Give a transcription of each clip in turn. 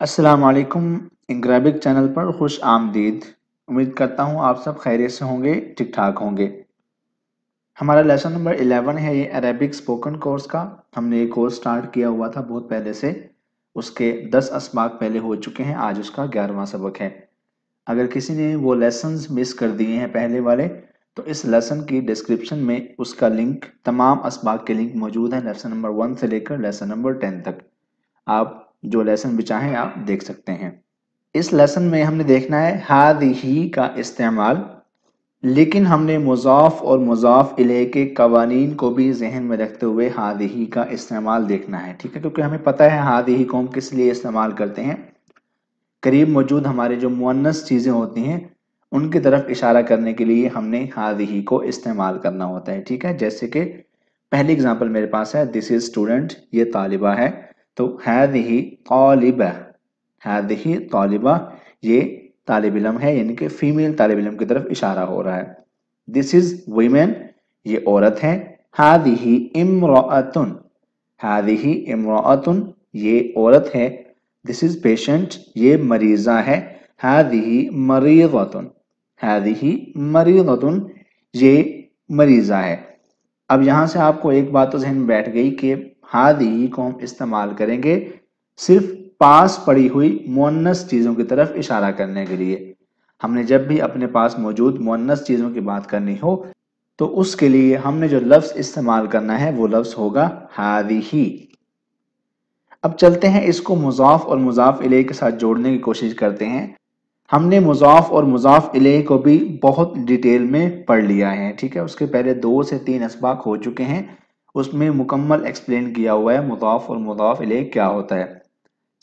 असलकम इंग्रैबिक चैनल पर खुश आमदीद उम्मीद करता हूँ आप सब खैरियत से होंगे ठीक ठाक होंगे हमारा लेसन नंबर 11 है ये अरेबिक स्पोकन कोर्स का हमने ये कोर्स स्टार्ट किया हुआ था बहुत पहले से उसके 10 इसबाक पहले हो चुके हैं आज उसका ग्यारहवा सबक है अगर किसी ने वो लेसन मिस कर दिए हैं पहले वाले तो इस लेसन की डिस्क्रिप्शन में उसका लिंक तमाम इसबाक के लिंक मौजूद हैं लेसन नंबर वन से लेकर लेसन नंबर टेन तक आप जो लेसन भी चाहें आप देख सकते हैं इस लेसन में हमने देखना है हाद ही का इस्तेमाल लेकिन हमने मुजाफ और मुजाफ इले के कवानीन को भी जहन में रखते हुए हाद ही का इस्तेमाल देखना है ठीक है क्योंकि हमें पता है हाद ही को हम किस लिए इस्तेमाल करते हैं करीब मौजूद हमारे जो मुन्नस चीज़ें होती हैं उनकी तरफ इशारा करने के लिए हमने हाद ही को इस्तेमाल करना होता है ठीक है जैसे कि पहली एग्जाम्पल मेरे पास है दिस इज़ स्टूडेंट ये तालिबा है तो ही तालिब ही तालिबा ये तालब इलम है यानी कि फ़ीमेल तालब इलम की तरफ इशारा हो रहा है दिस इज़ वीमेन ये औरत है ही इमरातन ही इमरातन ये औरत है दिस इज़ पेशेंट ये मरीज़ा है ही मरीज़तन ही मरीज़तन ये मरीज़ा है अब यहां से आपको एक बात तो जहन बैठ गई कि हादी को हम इस्तेमाल करेंगे सिर्फ पास पड़ी हुई मुन्नस चीज़ों की तरफ इशारा करने के लिए हमने जब भी अपने पास मौजूद मुन्नस चीज़ों की बात करनी हो तो उसके लिए हमने जो लफ्ज़ इस्तेमाल करना है वो लफ्ज़ होगा हादी ही अब चलते हैं इसको मुजाफ और मुजाफ इले के साथ जोड़ने की कोशिश करते हैं हमने मुजाफ और मुजाफ इले को भी बहुत डिटेल में पढ़ लिया है ठीक है उसके पहले दो से तीन इसबाक हो चुके हैं उसमें मुकम्मल एक्सप्लेन किया हुआ है मुदाफ़ और मुदाफ़ इले क्या होता है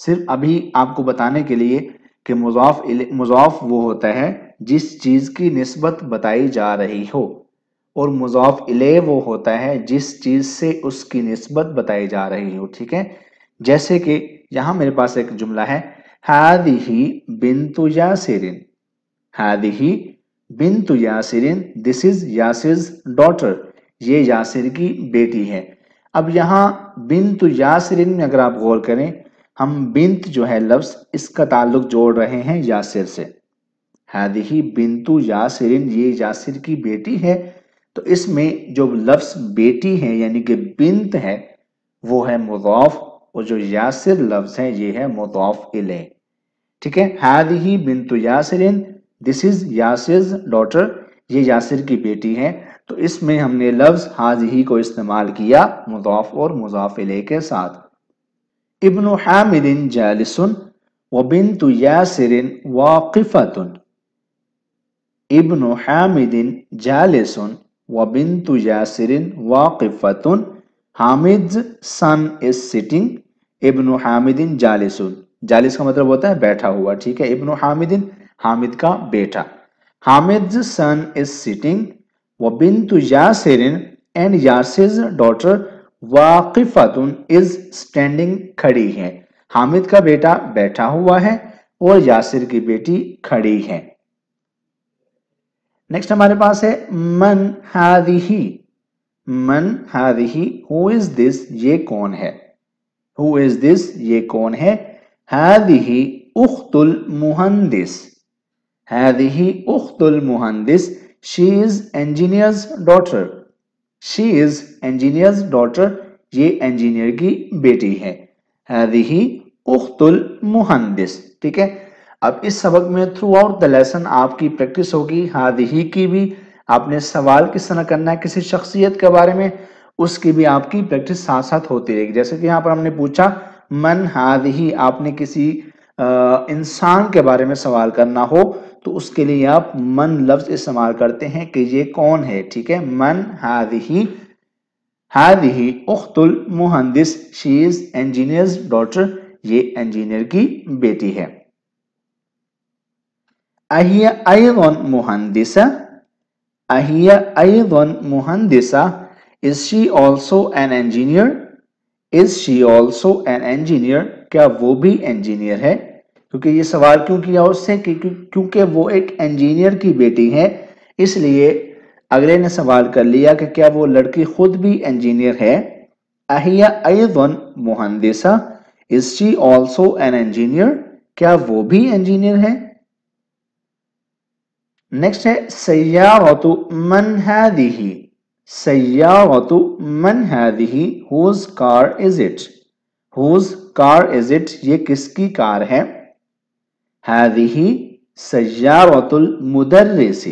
सिर्फ अभी आपको बताने के लिए कि मुदाफ मुजाफ वो होता है जिस चीज़ की नस्बत बताई जा रही हो और मुजाफ इले वो होता है जिस चीज़ से उसकी नस्बत बताई जा रही हो ठीक है जैसे कि यहाँ मेरे पास एक जुमला है हादी ही बिनतु यासिरिन हादी ही बिनतु यासिरिन दिस इज यासिर डॉटर ये यासिर की बेटी है अब यहाँ बिंत यासरिन में अगर आप गौर करें हम बिंत जो है लफ्स इसका ताल्लुक जोड़ रहे हैं यासिर से हादही बिंतु यासरिन ये यासिर की बेटी है तो इसमें जो लफ्स बेटी है यानी कि बिंत है वो है मुदाफ और जो यासिर लफ्ज़ है ये है मुदाफ इले ठीक है हादही बिंतु यासरिन दिस इज़ यासिर डॉटर ये यासिर की बेटी है तो इसमें हमने लफ्ज हाज ही को इस्तेमाल किया मुदाफ और मुजाफिले के साथ इबन हामिदिन जालिसन व बिन तो यासरिन वाकिफ़तन हामिदिन जालिसन व बिन तो यासरिन वाकिफ़तन हामिद सन इज सिटिंग इबन हामिदिन जालिसन जालिस का मतलब होता है बैठा हुआ ठीक है इब्न हामिदिन हामिद का बेटा Hamid son is sitting Wabintu Yasirin and Yasir's daughter Waqifatun is standing खड़ी है हामिद का बेटा बैठा हुआ है और यासिर की बेटी खड़ी है नेक्स्ट हमारे पास है मन हादिही मन हादिही हु इज दिस ये कौन है हु इज दिस ये कौन है हादिही उख्तुल मुहंदिस हादिही उख्तुल मुहंदिस she is engineer's daughter she is engineer's daughter ये इंजीनियर की बेटी है ही उख्तुल मुहंदिस ठीक है अब इस सबक में थ्रू आउट द लेसन आपकी प्रैक्टिस होगी हादही की भी आपने सवाल किस तरह करना है किसी शख्सियत के बारे में उसकी भी आपकी प्रैक्टिस साथ साथ होती रहेगी जैसे कि यहाँ पर हमने पूछा मन हादही आपने किसी इंसान के बारे में सवाल करना हो तो उसके लिए आप मन लफ्ज इस्तेमाल करते हैं कि ये कौन है ठीक है मन हादही हादही उख्तुल मुहंदिस शी इज इंजीनियर्स डॉटर ये इंजीनियर की बेटी है अहिया अयन मुहंदिसा अहिया अयन मुहंदिसा is she also an engineer is she also an engineer क्या वो भी इंजीनियर है क्योंकि ये सवाल क्यों किया उससे क्योंकि वो एक इंजीनियर की बेटी है इसलिए अगले ने सवाल कर लिया कि क्या वो लड़की खुद भी इंजीनियर है अहिया अयन is she also an engineer क्या वो भी इंजीनियर है नेक्स्ट है सयारतु मन है हैदिही सयारतु मन है दिही whose car is it whose car is it ये किसकी कार है هذه سيارة المدرس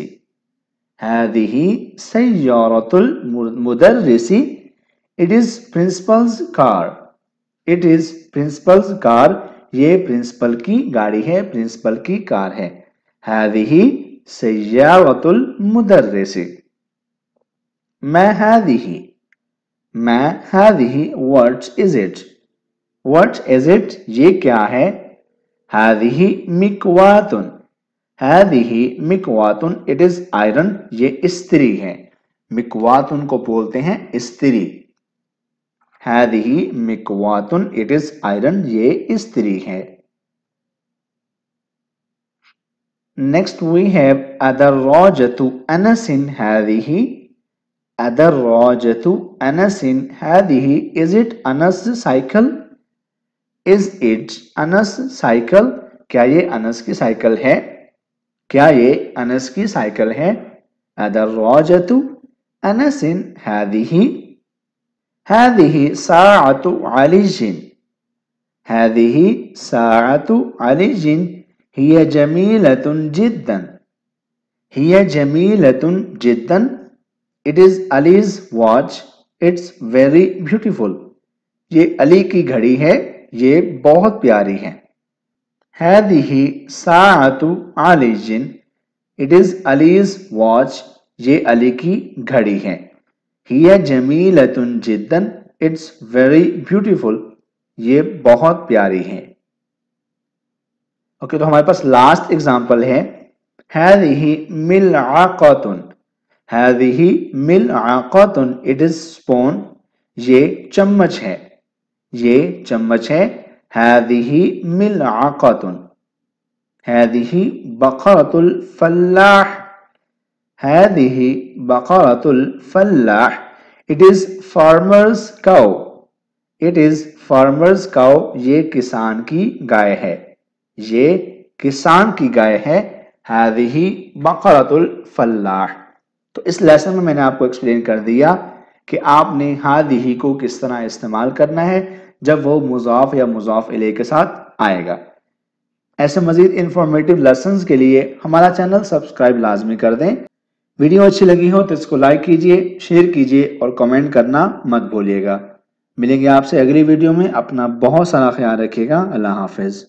هذه سيارة المدرس it is principal's car it is principal's car ये प्रिंसिपल की गाड़ी है प्रिंसिपल की कार है هذه سيارة मुदर्रिस मैं هذه मैं هذه what is it what is it ये क्या है ही मिकवातुन ही मिकवातुन इट इज आयरन ये स्त्री है मिकवातुन को बोलते हैं स्त्री हादिही मिकवातुन इट इज आयरन ये स्त्री है Next we have Adarrajatu Anasin Hadihi. Adarrajatu Anasin Hadihi. Is it Anas' cycle? Is it Anas cycle क्या ये अनस की साइकिल है क्या ये अनस की साइकिल है अदर रोजतु अनस इन हैदिही हैदिही साअतु अलीजिन हैदिही साअतु अलीजिन हिय जमीलतुन जिद्दन हिय जमीलतुन जिद्दन it is Ali's watch it's very ये अली की घड़ी है ये बहुत प्यारी है सातु आली जिन इट इज अलीज वॉच ये अली की घड़ी है ही है जमील जिदन इट्स वेरी ब्यूटीफुल ये बहुत प्यारी है ओके okay, तो हमारे पास लास्ट एग्जाम्पल है मिल आकतुन हैदी मिल आकतुन इट इज स्पोन ये चम्मच है ये चम्मच है हैदिही मिल मिलाकतुन हैदिही बकातुल फल्लाह हैदिही बकातुल फल्लाह it is farmer's cow it is farmer's cow ये किसान की गाय है ये किसान की गाय है हैदिही बकरतुल फल्लाह तो इस लेसन में मैंने आपको एक्सप्लेन कर दिया कि आपने हादिही को किस तरह इस्तेमाल करना है जब वो मुजाफ या मुजाफ इले के साथ आएगा ऐसे मजीद इंफॉर्मेटिव लेसन के लिए हमारा चैनल सब्सक्राइब लाजमी कर दें वीडियो अच्छी लगी हो तो इसको लाइक कीजिए शेयर कीजिए और कमेंट करना मत भूलिएगा मिलेंगे आपसे अगली वीडियो में अपना बहुत सारा ख्याल रखिएगा अल्लाह हाफिज़